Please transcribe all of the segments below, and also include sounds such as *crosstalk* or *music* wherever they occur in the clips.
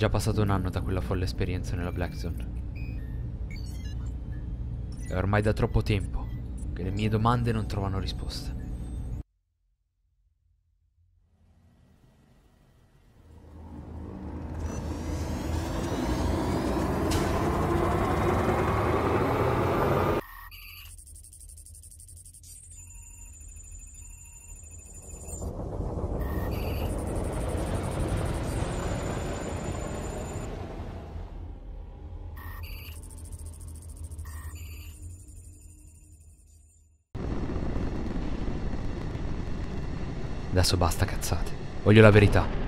già passato un anno da quella folle esperienza nella Black Zone. È ormai da troppo tempo che le mie domande non trovano risposta. Adesso basta cazzate. Voglio la verità.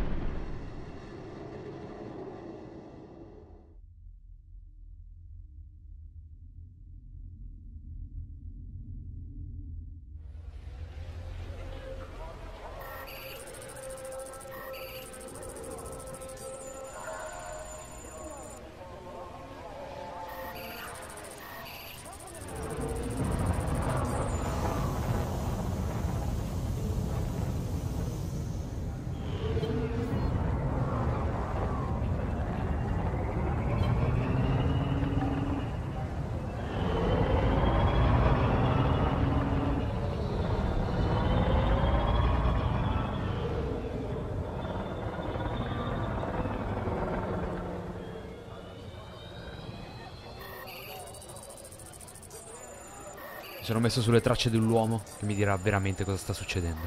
sono messo sulle tracce di un uomo che mi dirà veramente cosa sta succedendo.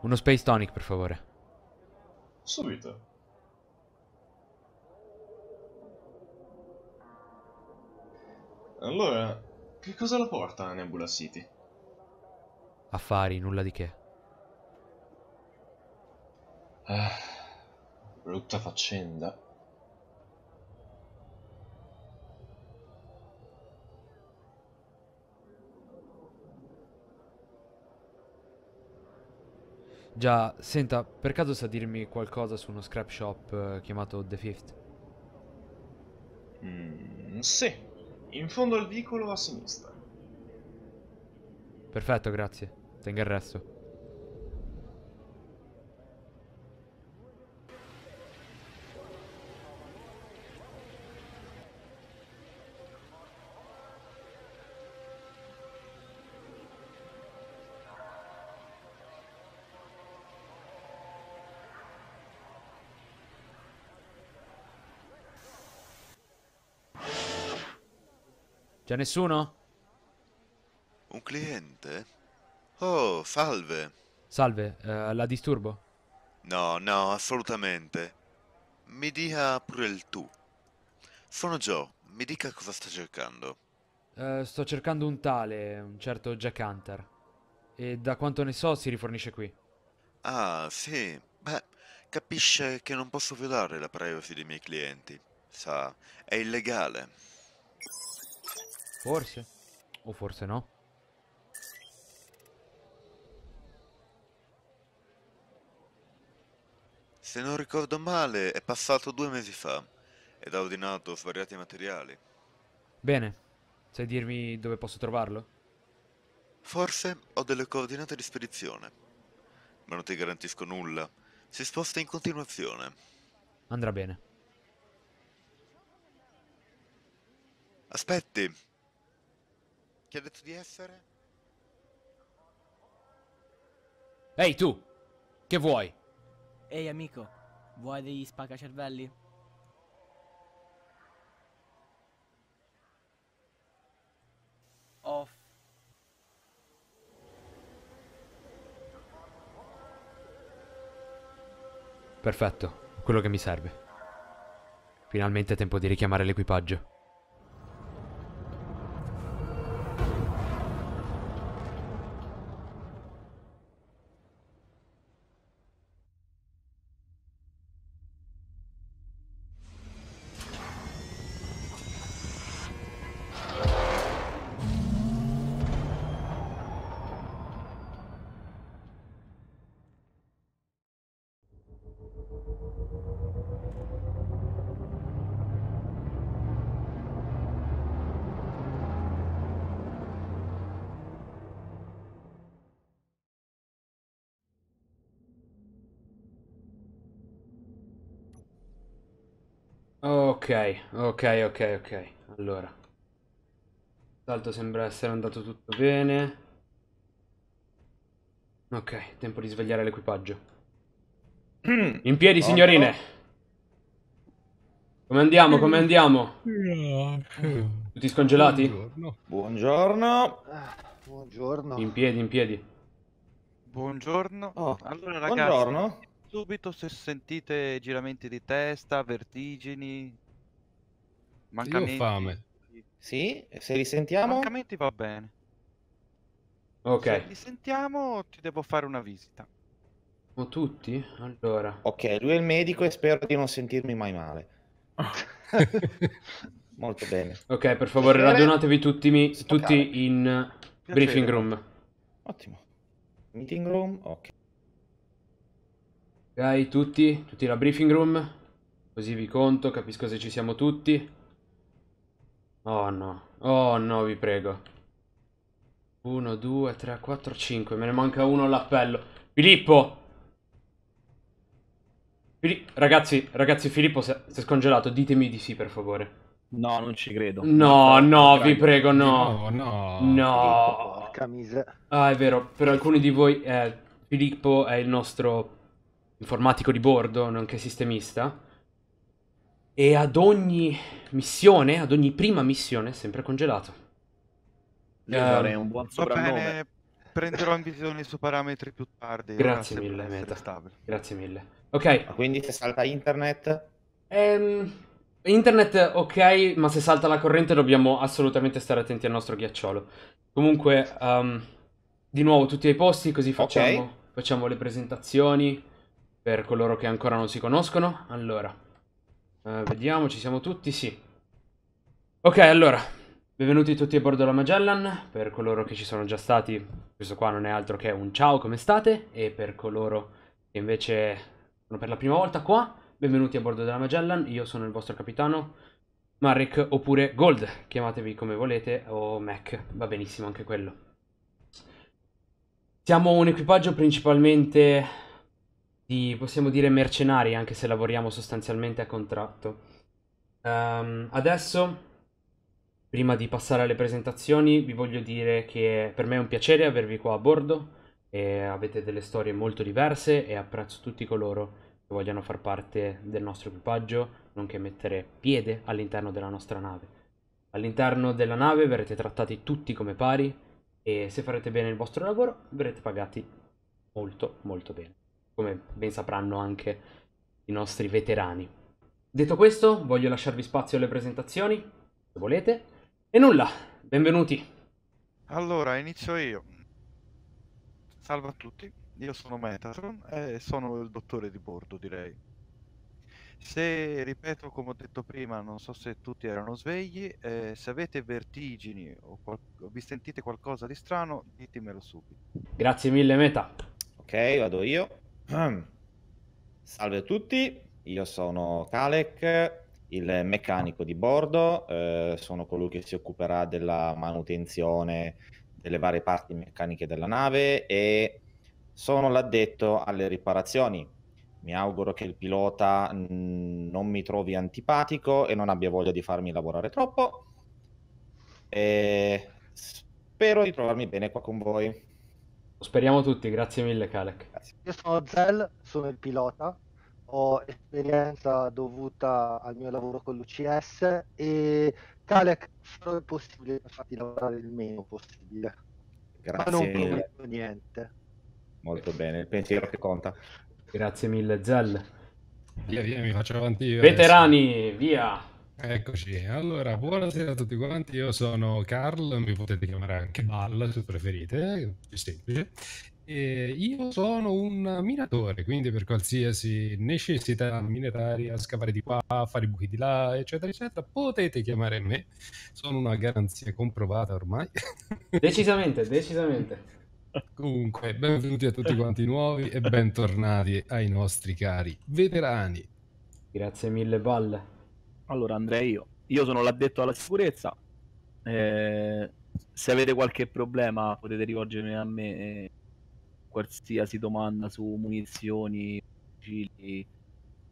Uno Space Tonic, per favore. Subito. Allora, che cosa la porta a Nebula City? Affari, nulla di che. Eh, brutta faccenda. Già, senta, per caso sa dirmi qualcosa su uno scrap shop eh, chiamato The Fifth? Mm, sì, in fondo al vicolo a sinistra. Perfetto, grazie. Tenga il resto. C'è nessuno? Un cliente? Oh, salve. Salve, eh, la disturbo? No, no, assolutamente. Mi dia pure il tu. Sono Joe, mi dica cosa sta cercando. Eh, sto cercando un tale, un certo Jack Hunter. E da quanto ne so si rifornisce qui. Ah, sì. Beh, capisce che non posso violare la privacy dei miei clienti. Sa, è illegale. Forse. O forse no. Se non ricordo male, è passato due mesi fa ed ha ordinato svariati materiali. Bene. Sai dirmi dove posso trovarlo? Forse ho delle coordinate di spedizione. Ma non ti garantisco nulla. Si sposta in continuazione. Andrà bene. Aspetti, chi ha detto di essere? Ehi tu, che vuoi? Ehi amico, vuoi degli spaccacervelli? Off. Perfetto, quello che mi serve. Finalmente è tempo di richiamare l'equipaggio. Ok, ok, ok, Allora. Salto sembra essere andato tutto bene. Ok, tempo di svegliare l'equipaggio. *clears throat* In piedi, signorine. Come andiamo? Come andiamo? Tutti scongelati? Buongiorno. Buongiorno. Ah, buongiorno. In piedi, in piedi. Buongiorno. Oh. Allora, ragazzi, Buongiorno. subito se sentite giramenti di testa, vertigini, Mancamenti. Io ho fame. Sì, se li sentiamo. Mancamenti va bene. Ok. Se li sentiamo, ti devo fare una visita. O tutti? Allora. Ok, lui è il medico e spero di non sentirmi mai male. *laughs* Molto bene. Ok, per favore, radunatevi tutti, mi... tutti in Piacere. briefing room. Ottimo. Meeting room, ok. Dai, tutti, tutti la briefing room. Così vi conto, capisco se ci siamo tutti. Oh no. Oh no, vi prego. 1, 2, 3, 4, 5. Me ne manca uno all'appello. Filippo! Fili ragazzi, ragazzi, Filippo si è scongelato. Ditemi di sì, per favore. No, non ci credo. No, no, no vi prego, no. No, no. no. Porca miseria. Ah, è vero. Per alcuni di voi eh, Filippo è il nostro informatico di bordo, nonché sistemista. E ad ogni missione, ad ogni prima missione, sempre congelato. Leonore um, ehm, è un buon soprannome. prenderò in visione i suoi parametri più tardi. Grazie mille, Meta. Stabile. Grazie mille. Ok. Ma quindi se salta internet? Um, internet ok, ma se salta la corrente dobbiamo assolutamente stare attenti al nostro ghiacciolo. Comunque, um, di nuovo tutti ai posti, così facciamo, okay. facciamo le presentazioni per coloro che ancora non si conoscono. Allora... Eh, vediamo, ci siamo tutti? Sì. Ok, allora, benvenuti tutti a bordo della Magellan. Per coloro che ci sono già stati, questo qua non è altro che un ciao, come state? E per coloro che invece sono per la prima volta qua, benvenuti a bordo della Magellan. Io sono il vostro capitano, Marek, oppure Gold, chiamatevi come volete, o Mac, va benissimo anche quello. Siamo un equipaggio principalmente di, possiamo dire, mercenari, anche se lavoriamo sostanzialmente a contratto. Um, adesso, prima di passare alle presentazioni, vi voglio dire che per me è un piacere avervi qua a bordo, e avete delle storie molto diverse e apprezzo tutti coloro che vogliano far parte del nostro equipaggio, nonché mettere piede all'interno della nostra nave. All'interno della nave verrete trattati tutti come pari e se farete bene il vostro lavoro verrete pagati molto molto bene come ben sapranno anche i nostri veterani. Detto questo, voglio lasciarvi spazio alle presentazioni, se volete, e nulla, benvenuti. Allora, inizio io. Salve a tutti, io sono Metatron e sono il dottore di bordo, direi. Se, ripeto, come ho detto prima, non so se tutti erano svegli, eh, se avete vertigini o, o, vi sentite qualcosa di strano, ditemelo subito. Grazie mille, Meta. Ok, vado io. Salve a tutti, io sono Kalek, il meccanico di bordo, eh, sono colui che si occuperà della manutenzione delle varie parti meccaniche della nave e sono l'addetto alle riparazioni. Mi auguro che il pilota mm, non mi trovi antipatico e non abbia voglia di farmi lavorare troppo. E spero di trovarmi bene qua con voi speriamo tutti, grazie mille Kalek. Io sono Zell, sono il pilota, ho esperienza dovuta al mio lavoro con l'UCS e Kalek farò il possibile per farti lavorare il meno possibile. Grazie. Ma non prometto niente. Molto bene, il pensiero che conta. Grazie mille Zell. Via, via, mi faccio avanti. Veterani, adesso. via. Eccoci, allora buonasera a tutti quanti, io sono Carl, mi potete chiamare anche Balla se preferite, più semplice. E io sono un minatore, quindi per qualsiasi necessità mineraria, scavare di qua, fare i buchi di là, eccetera, eccetera, potete chiamare me, sono una garanzia comprovata ormai. *laughs* Decisamente, decisamente. Comunque, benvenuti a tutti quanti nuovi e bentornati ai nostri cari veterani. Grazie mille, Balla. Allora andrei io. Io sono l'addetto alla sicurezza. Eh, se avete qualche problema potete rivolgermi a me. Eh, qualsiasi domanda su munizioni, fucili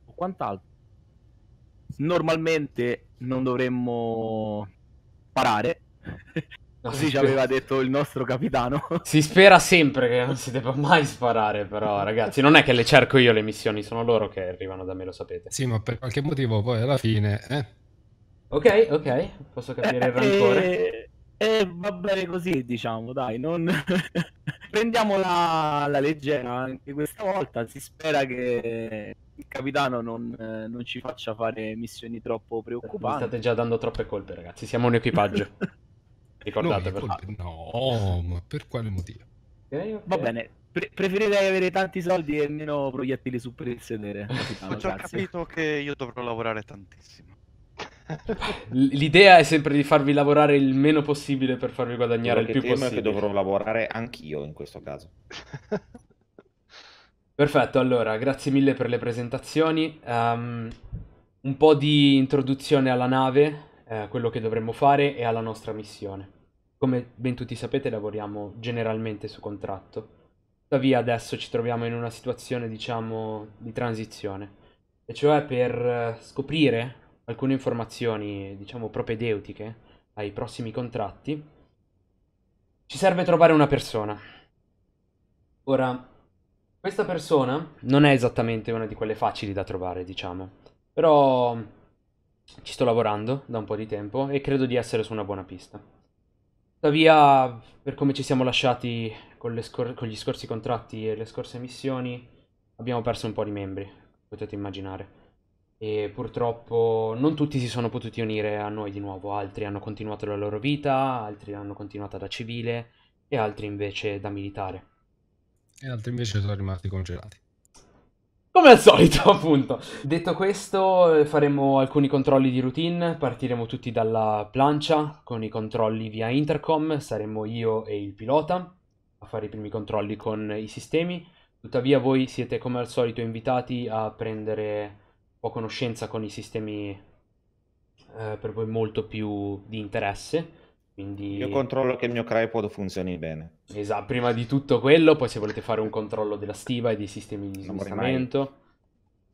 o quant'altro. Normalmente non dovremmo parare *laughs* Così ci aveva detto il nostro capitano. *laughs* Si spera sempre che non si debba mai sparare, però *laughs* ragazzi, non è che le cerco io le missioni, sono loro che arrivano da me, lo sapete. Sì, ma per qualche motivo poi alla fine... Eh. Ok, ok, posso capire il eh, rancore. E eh, eh, va bene così, diciamo, dai, non... *laughs* prendiamola alla leggera anche questa volta, si spera che il capitano non, eh, non, ci faccia fare missioni troppo preoccupanti. Mi state già dando troppe colpe, ragazzi. Siamo un equipaggio. Ricordate per No, ma per quale motivo? Okay, okay. Va bene, preferirei avere tanti soldi e meno proiettili su per il sedere. Ho *laughs* già capito che io dovrò lavorare tantissimo. L'idea è sempre di farvi lavorare il meno possibile per farvi guadagnare il più possibile. che dovrò lavorare anch'io in questo caso. *laughs* Perfetto, allora, grazie mille per le presentazioni. Um, un po' di introduzione alla nave, eh, quello che dovremmo fare e alla nostra missione. Come ben tutti sapete lavoriamo generalmente su contratto, tuttavia adesso ci troviamo in una situazione diciamo di transizione, e cioè per eh, scoprire alcune informazioni diciamo propedeutiche ai prossimi contratti, ci serve trovare una persona. Ora, questa persona non è esattamente una di quelle facili da trovare, diciamo, però ci sto lavorando da un po' di tempo e credo di essere su una buona pista. Tuttavia, per come ci siamo lasciati con, scor- con, gli scorsi contratti e le scorse missioni, abbiamo perso un po' di membri, potete immaginare. E purtroppo non tutti si sono potuti unire a noi di nuovo, altri hanno continuato la loro vita, altri hanno continuato da civile e altri invece da militare. E altri invece sono rimasti congelati. Come al solito, *laughs* appunto. Detto questo, eh, faremo alcuni controlli di routine, partiremo tutti dalla plancia con i controlli via intercom, saremo io e il pilota a fare i primi controlli con i sistemi. Tuttavia voi siete come al solito invitati a prendere un po' conoscenza con i sistemi eh, per voi molto più di interesse quindi... Io controllo che il mio crypod funzioni bene. Esatto, prima di tutto quello, poi se volete fare un controllo della stiva e dei sistemi di smistamento,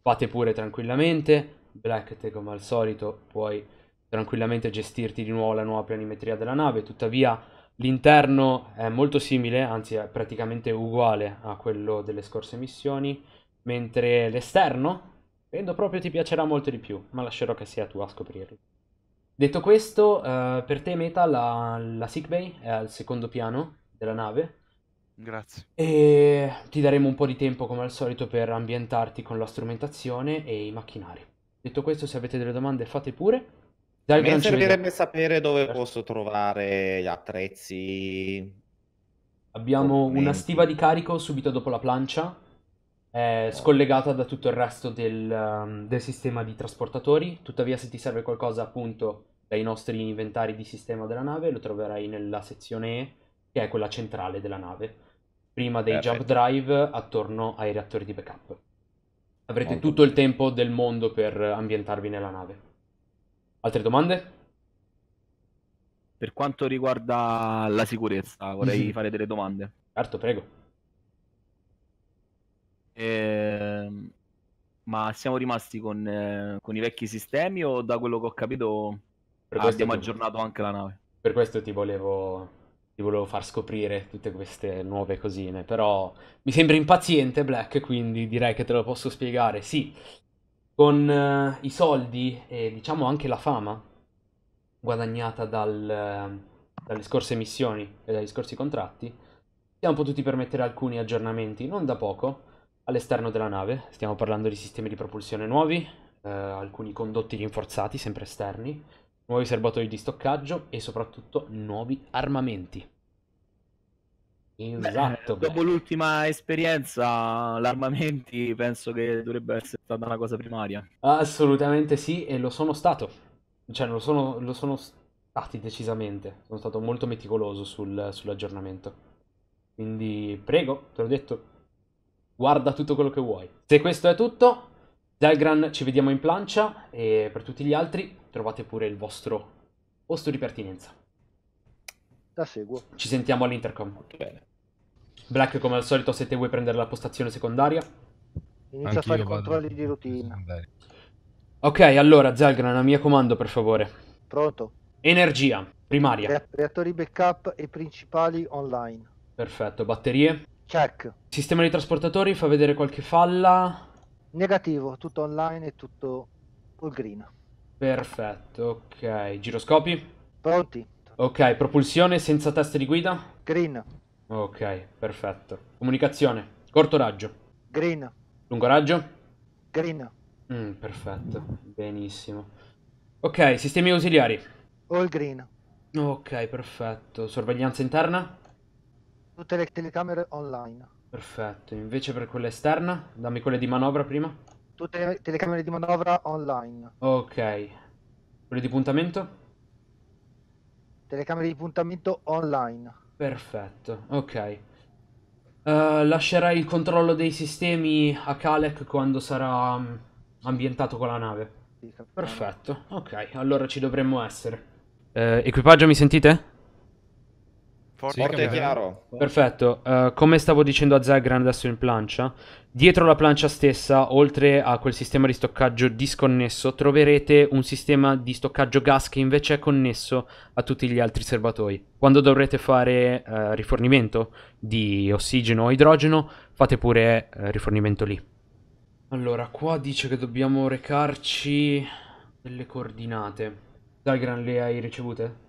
fate pure tranquillamente. Black, te come al solito, puoi tranquillamente gestirti di nuovo la nuova pianimetria della nave, tuttavia l'interno è molto simile, anzi è praticamente uguale a quello delle scorse missioni, mentre l'esterno, credo proprio ti piacerà molto di più, ma lascerò che sia tu a scoprirlo. Detto questo, eh, per te Meta la, la sickbay è al secondo piano della nave. Grazie. E ti daremo un po' di tempo come al solito per ambientarti con la strumentazione e i macchinari. Detto questo, se avete delle domande fate pure. Dai Mi servirebbe sapere dove posso trovare gli attrezzi. Abbiamo una stiva di carico subito dopo la plancia è scollegata da tutto il resto del, um, del, sistema di trasportatori. Tuttavia, se ti serve qualcosa appunto dai nostri inventari di sistema della nave, lo troverai nella sezione E, che è quella centrale della nave, prima dei Perfetto. jump drive attorno ai reattori di backup. Avrete Molto tutto bene. il tempo del mondo per ambientarvi nella nave. Altre domande? Per quanto riguarda la sicurezza, vorrei mm-hmm. *laughs* fare delle domande. Certo, prego. Eh, ma siamo rimasti con, eh, con, i vecchi sistemi o da quello che ho capito abbiamo ti... aggiornato anche la nave? Per questo ti volevo, ti volevo far scoprire tutte queste nuove cosine, però mi sembra impaziente Black, quindi direi che te lo posso spiegare. Sì, con eh, i soldi e diciamo anche la fama guadagnata dal, eh, dalle scorse missioni e dagli scorsi contratti, siamo potuti permettere alcuni aggiornamenti, non da poco, all'esterno della nave. Stiamo parlando di sistemi di propulsione nuovi, eh, alcuni condotti rinforzati, sempre esterni, nuovi serbatoi di stoccaggio e soprattutto nuovi armamenti. Esatto. Beh, dopo l'ultima esperienza, l'armamenti penso che dovrebbe essere stata una cosa primaria. Assolutamente sì, e lo sono stato. Cioè, lo sono, lo sono stati decisamente. Sono stato molto meticoloso sul, sull'aggiornamento. Quindi, prego, te l'ho detto, guarda tutto quello che vuoi. Se questo è tutto, Delgran ci vediamo in plancia e per tutti gli altri trovate pure il vostro posto di pertinenza. La seguo. Ci sentiamo all'intercom. Bene. Black, come al solito, se te vuoi prendere la postazione secondaria. Inizia a fare i controlli di routine. Ok, allora, Zelgran, a mio comando, per favore. Pronto. Energia, primaria. Reattori backup e principali online. Perfetto, batterie? Check. Sistema di trasportatori fa vedere qualche falla. Negativo, tutto online e tutto all green. Perfetto, ok. Giroscopi? Pronti. Ok, propulsione senza testa di guida? Green. Ok, perfetto. Comunicazione, corto raggio? Green. Lungo raggio? Green. Mm, perfetto, benissimo. Ok, sistemi ausiliari? All green. Ok, perfetto. Sorveglianza interna? tutte le telecamere online. Perfetto, invece per quella esterna, dammi quelle di manovra prima. Tutte le telecamere di manovra online. Ok. Quelle di puntamento? Telecamere di puntamento online. Perfetto, ok. Uh, lascerai il controllo dei sistemi a Kalec quando sarà mm, ambientato con la nave. Sì, Perfetto, ok, allora ci dovremmo essere. Eh, equipaggio, mi sentite? Forte sì, e chiaro. Perfetto. Uh, come stavo dicendo a Zagran adesso in plancia, dietro la plancia stessa, oltre a quel sistema di stoccaggio disconnesso, troverete un sistema di stoccaggio gas che invece è connesso a tutti gli altri serbatoi. Quando dovrete fare uh, rifornimento di ossigeno o idrogeno, fate pure uh, rifornimento lì. Allora, qua dice che dobbiamo recarci delle coordinate. Zagran le hai ricevute?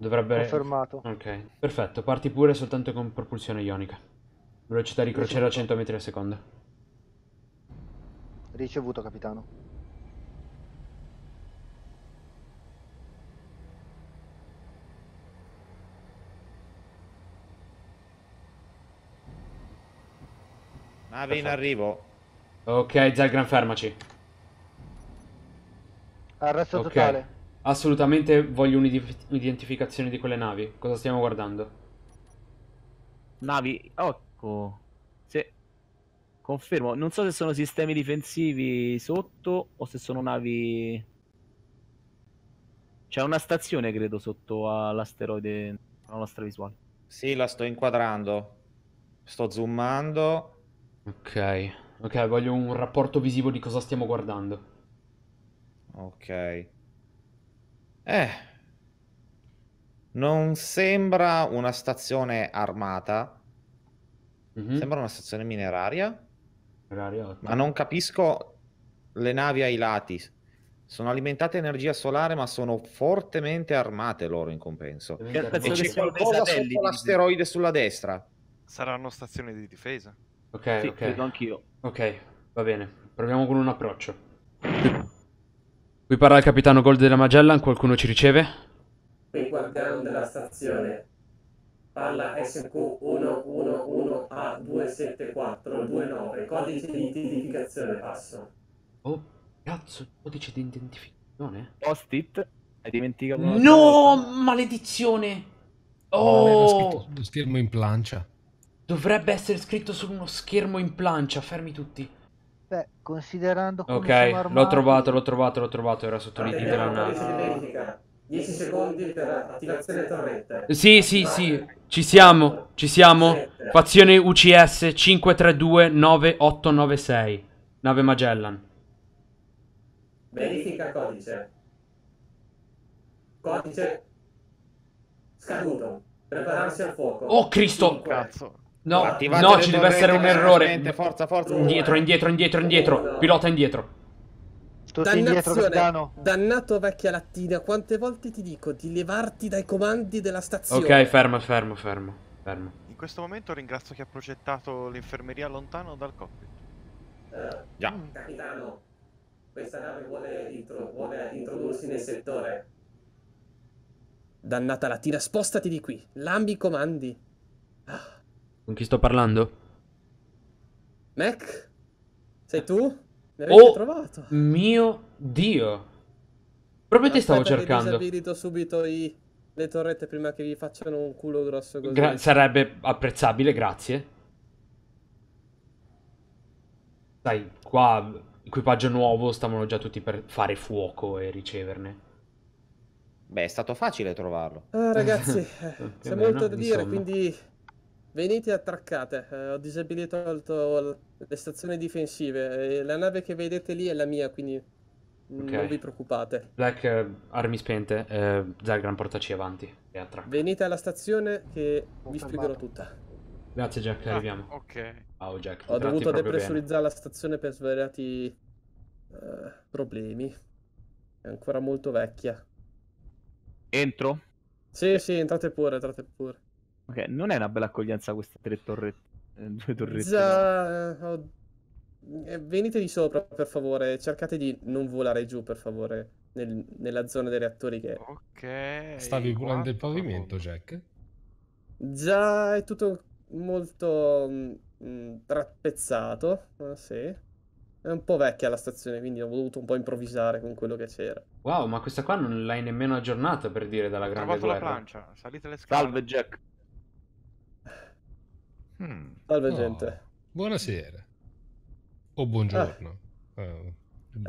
Dovrebbe... Confermato. Ok, perfetto. Parti pure soltanto con propulsione ionica. Velocità di crociera a 100 metri al secondo. Ricevuto, capitano. Nave in arrivo. Ok, Zalgran, fermaci. Arresto okay. totale. Assolutamente voglio un'identificazione di quelle navi. Cosa stiamo guardando? Navi, ecco. Se... Confermo, non so se sono sistemi difensivi sotto o se sono navi... C'è una stazione, credo, sotto all'asteroide, alla nostra visuale. Sì, la sto inquadrando. Sto zoomando. Ok, ok, voglio un rapporto visivo di cosa stiamo guardando. Ok. Eh, non sembra una stazione armata, mm-hmm. sembra una stazione mineraria, mineraria ma non capisco le navi ai lati. Sono alimentate a energia solare, ma sono fortemente armate loro in compenso. E c'è qualcosa sotto l'asteroide sulla destra. Saranno stazioni di difesa. Ok, sì, credo anch'io. Ok, va bene. Proviamo con un approccio. Qui parla il capitano Gold della Magellan, qualcuno ci riceve? Qui quartiere della stazione. Parla SQ 111A27429, codice di identificazione passo. Oh, cazzo, codice di identificazione? Post-it? Hai dimenticato una No, maledizione! Oh! No, sullo schermo in plancia. Dovrebbe essere scritto su uno schermo in plancia, fermi tutti. Beh, considerando come Ok, armati... l'ho trovato, l'ho trovato, l'ho trovato, era sotto lì della nave. 10 secondi per attivazione torrente. Sì, sì, sì, ci siamo, ci siamo. Fazione UCS 5329896, nave Magellan. Verifica codice. Codice scaduto. Prepararsi al fuoco. Oh Cristo! Cazzo. No, Attivate no, ci deve essere un errore. Forza, forza. Indietro, indietro, indietro, indietro. Pilota indietro. Tutti indietro, capitano. Dannato vecchia lattina, quante volte ti dico di levarti dai comandi della stazione? Ok, fermo, fermo, fermo, fermo. In questo momento ringrazio chi ha progettato l'infermeria lontano dal cockpit. Uh, Già. Mm, capitano, questa nave vuole, intro vuole introdursi nel settore. Dannata lattina, spostati di qui. Lambi i comandi. Ah. Con chi sto parlando? Mac? Sei tu? Mi oh, trovato. mio Dio! Proprio ti stavo cercando. Aspetta disabilito subito i... le torrette prima che vi facciano un culo grosso così. Gra sarebbe apprezzabile, grazie. Dai, qua equipaggio nuovo stavano già tutti per fare fuoco e riceverne. Beh, è stato facile trovarlo. Ah, ragazzi, *laughs* eh, c'è molto da dire, quindi Venite attraccate, eh, ho disabilitato le stazioni difensive. Eh, la nave che vedete lì è la mia, quindi okay. non vi preoccupate. Black, eh, armi spente, eh, Zagran portaci avanti e attracca. Venite alla stazione che Molto vi spiegherò tutta. Grazie Jack, ah, arriviamo. Ok. Wow, Jack, ho dovuto depressurizzare bene. la stazione per svariati uh, problemi. È ancora molto vecchia. Entro? Sì, sì, entrate pure, entrate pure. Ok, non è una bella accoglienza queste tre torrette. Eh, due torrette. Già... No. Eh, venite di sopra, per favore. Cercate di non volare giù, per favore. Nel... nella zona dei reattori che... Ok. Stavi curando il pavimento, Jack? Già è tutto molto mh, mm, mm, rappezzato. Ah, sì. È un po' vecchia la stazione, quindi ho voluto un po' improvvisare con quello che c'era. Wow, ma questa qua non l'hai nemmeno aggiornata per dire dalla grande Ho trovato la plancia, salite le scale. Salve Jack. Hmm. Salve oh, gente. Buonasera. O buongiorno. Ah. Uh,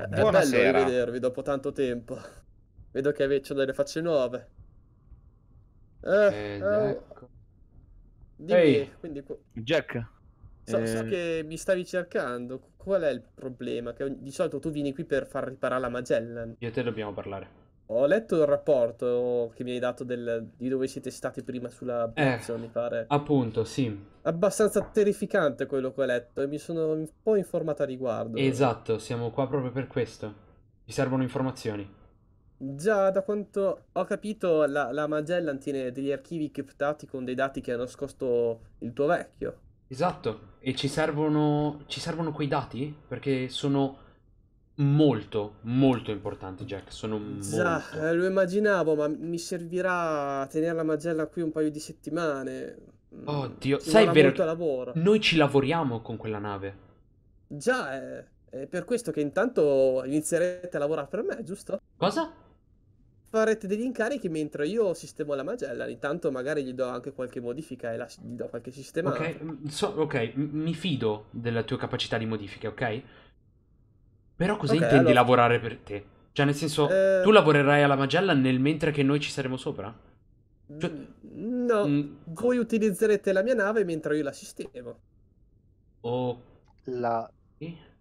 buonasera. È bello rivedervi dopo tanto tempo. Vedo che avete delle facce nuove. Eh, eh, eh. dimmi, hey, quindi... Jack. So, eh... so, che mi stavi cercando. Qual è il problema? Che di solito tu vieni qui per far riparare la Magellan. Io e te dobbiamo parlare. Ho letto il rapporto che mi hai dato del, di dove siete stati prima sulla Blitz, eh, mi pare. Appunto, sì. Abbastanza terrificante quello che ho letto e mi sono un po' informato a riguardo. Esatto, siamo qua proprio per questo. Ci servono informazioni. Già, da quanto ho capito, la, la Magellan tiene degli archivi criptati con dei dati che ha nascosto il tuo vecchio. Esatto, e ci servono, ci servono quei dati perché sono molto, molto importanti, Jack. Sono Già, molto... eh, lo immaginavo, ma mi servirà tenere la magella qui un paio di settimane. Mm, Oddio, Ci sai vero? Lavoro. Noi ci lavoriamo con quella nave. Già, è, eh, è per questo che intanto inizierete a lavorare per me, giusto? Cosa? Farete degli incarichi mentre io sistemo la magella. Intanto magari gli do anche qualche modifica e la, gli do qualche sistema. Ok, mm, so, okay. mi fido della tua capacità di modifica, ok? Però cosa okay, intendi allora... lavorare per te? Cioè, nel senso, eh... tu lavorerai alla Magella nel mentre che noi ci saremo sopra? Cioè... Mm, no, mm. voi utilizzerete la mia nave mentre io la sistemo. O la...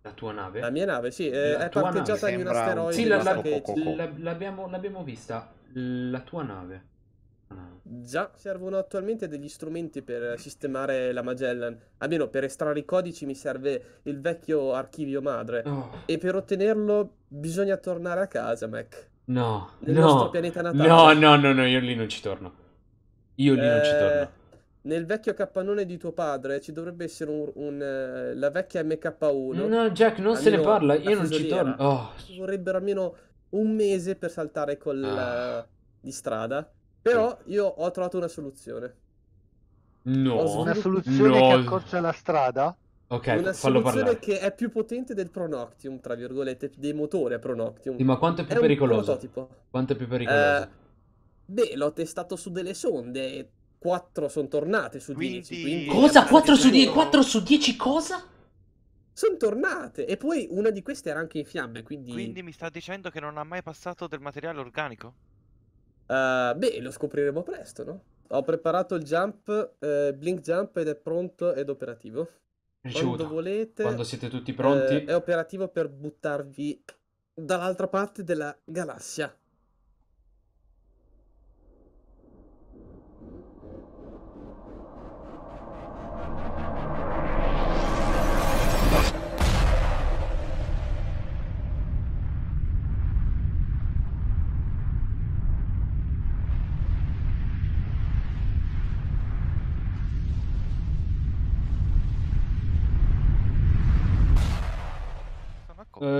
la tua nave? La mia nave, sì, la è parcheggiata in un asteroide. Sì, la, la, l'abbiamo, l'abbiamo vista. La tua nave. Mm. Già servono attualmente degli strumenti per sistemare la Magellan. Almeno per estrarre i codici mi serve il vecchio archivio madre. Oh. E per ottenerlo bisogna tornare a casa, Mac. No, Nel no, nostro pianeta natale. No, no, no, no, io lì non ci torno. Io lì eh, non ci eh, torno. Nel vecchio capannone di tuo padre ci dovrebbe essere un, un, eh, la vecchia MK1. No, Jack, non se ne parla, io non ci torno. Oh. Vorrebbero almeno un mese per saltare con ah. la... Eh, di strada. Però io ho trovato una soluzione. No, sviluppato... una soluzione no. che accorcia la strada? Ok, una fallo parlare. che è più potente del Pronoctium, tra virgolette, dei motori a Pronoctium. Sì, ma quanto è più è pericoloso? Quanto è più pericoloso? Eh, beh, l'ho testato su delle sonde e 4 sono tornate su quindi... 10. Quindi cosa? 4 su, 10, 4 su 10 cosa? Sono tornate e poi una di queste era anche in fiamme, quindi... Quindi mi sta dicendo che non ha mai passato del materiale organico? Uh, beh, lo scopriremo presto, no? Ho preparato il jump, eh, Blink Jump ed è pronto ed operativo. Ricevuto. Quando volete... Quando siete tutti pronti. Eh, è operativo per buttarvi dall'altra parte della galassia.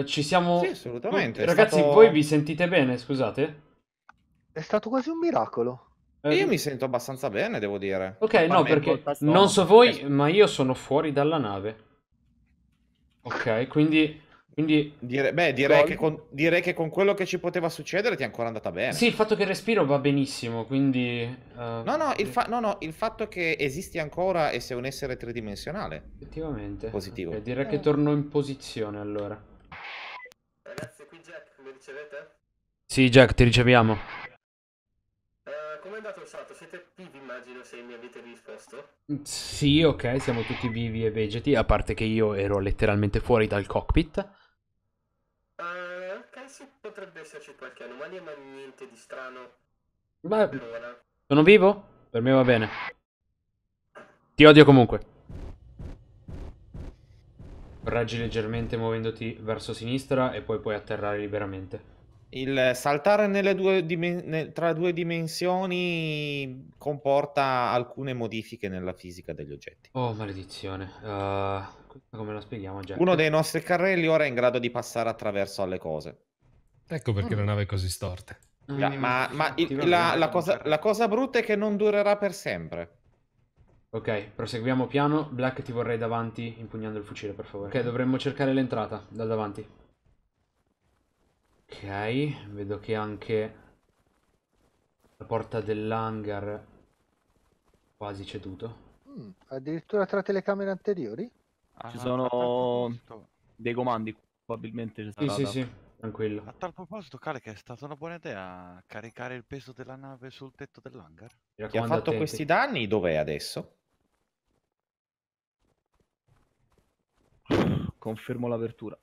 ci siamo... Sì, assolutamente. Ragazzi, stato... voi vi sentite bene, scusate? È stato quasi un miracolo. Eh, io mi sento abbastanza bene, devo dire. Ok, Qua no, perché non so voi, ma io sono fuori dalla nave. Ok, quindi... quindi... Dire, beh, direi che, con, direi che, con, quello che ci poteva succedere ti è ancora andata bene. Sì, il fatto che respiro va benissimo, quindi... Uh... No, no il, fa... no, no, il fatto che esisti ancora e sei un essere tridimensionale. Effettivamente. Positivo. Okay, direi eh. che torno in posizione allora ricevete? Sì, Jack, ti riceviamo. Eh, Come è andato il salto? Siete vivi, immagino, se mi avete risposto. Sì, ok, siamo tutti vivi e vegeti, a parte che io ero letteralmente fuori dal cockpit. Eh, ok, sì, potrebbe esserci qualche anomalia, ma niente di strano. Ma... Allora. Sono vivo? Per me va bene. Ti odio comunque. Reggi leggermente muovendoti verso sinistra e poi puoi atterrare liberamente. Il saltare due dimen- tra due dimensioni comporta alcune modifiche nella fisica degli oggetti. Oh, maledizione. Uh, come lo spieghiamo già? Uno dei nostri carrelli ora è in grado di passare attraverso alle cose. Ecco perché mm. la nave è così storta. ma, ma il, la, la, cosa, la cosa brutta è che non durerà per sempre. Ok, proseguiamo piano. Black, ti vorrei davanti impugnando il fucile, per favore. Ok, dovremmo cercare l'entrata da davanti. Ok, vedo che anche la porta dell'hangar è quasi ceduto. Mm, addirittura tra telecamere anteriori? Ah, ci sono dei comandi, probabilmente ci sarà. Sì, sì, sì, tranquillo. A tal proposito, Kale, che è stata una buona idea caricare il peso della nave sul tetto dell'hangar. Chi ha fatto attenti. questi danni dov'è adesso? Confermo l'apertura.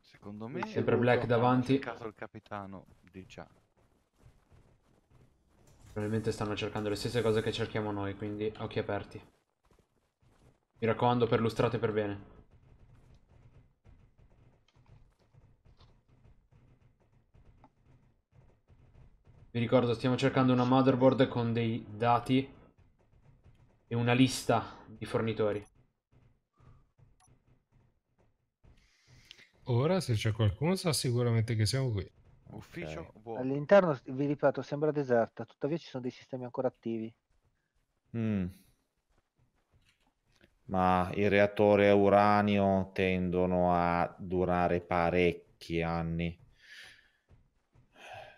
Secondo me... Sempre Black davanti. In caso il capitano di già. Probabilmente stanno cercando le stesse cose che cerchiamo noi, quindi occhi aperti. Mi raccomando, perlustrate per bene. Vi ricordo, stiamo cercando una motherboard con dei dati e una lista di fornitori. Ora se c'è qualcuno sa sicuramente che siamo qui. Ufficio okay. vuoto. All'interno, vi ripeto, sembra deserta, tuttavia ci sono dei sistemi ancora attivi. Mm. Ma i reattori a uranio tendono a durare parecchi anni.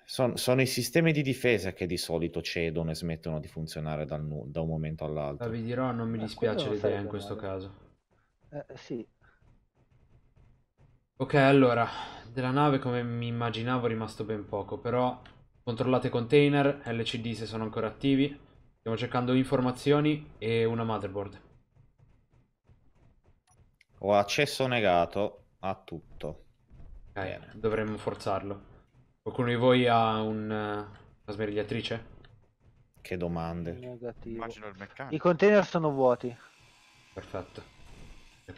Son, sono i sistemi di difesa che di solito cedono e smettono di funzionare dal, da un momento all'altro. Ma vi dirò, non mi dispiace l'idea in questo male. caso. Eh, sì, Ok, allora, della nave come mi immaginavo è rimasto ben poco, però controllate container, LCD se sono ancora attivi, stiamo cercando informazioni e una motherboard. Ho accesso negato a tutto. Bene, dovremmo forzarlo. Qualcuno di voi ha un, eh, una smerigliatrice? Che domande. Negativo. Immagino il meccanico. I container sono vuoti. Perfetto.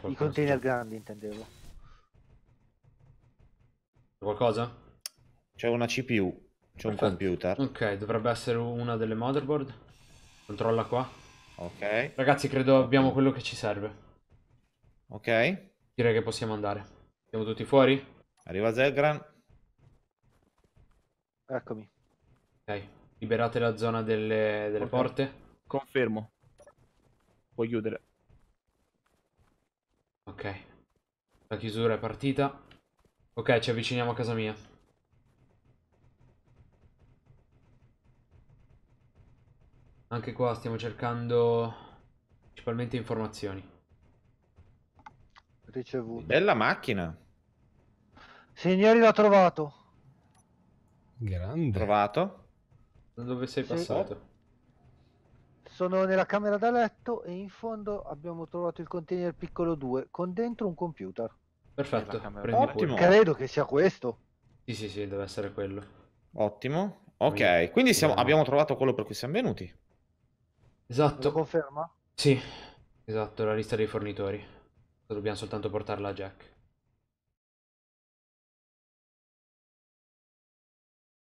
I container grandi intendevo. Qualcosa? C'è una CPU, c'è un computer. Ok, dovrebbe essere una delle motherboard. Controlla qua. Ok. Ragazzi, credo abbiamo quello che ci serve. Ok. Direi che possiamo andare. Siamo tutti fuori? Arriva Zelgran. Eccomi. Ok, liberate la zona delle, delle porte. Confermo. Puoi chiudere. Ok. La chiusura è partita. Ok, ci avviciniamo a casa mia. Anche qua stiamo cercando principalmente informazioni. Ricevuto. Bella macchina. Signori, l'ho trovato. Grande. Trovato. Da dove sei sì. passato? Sono nella camera da letto e in fondo abbiamo trovato il container piccolo 2 con dentro un computer. Perfetto, ottimo. Credo che sia questo. Sì, sì, sì, deve essere quello. Ottimo. Ok, quindi siamo, abbiamo trovato quello per cui siamo venuti. Esatto. Lo conferma? Sì, esatto, la lista dei fornitori. Dobbiamo soltanto portarla a Jack.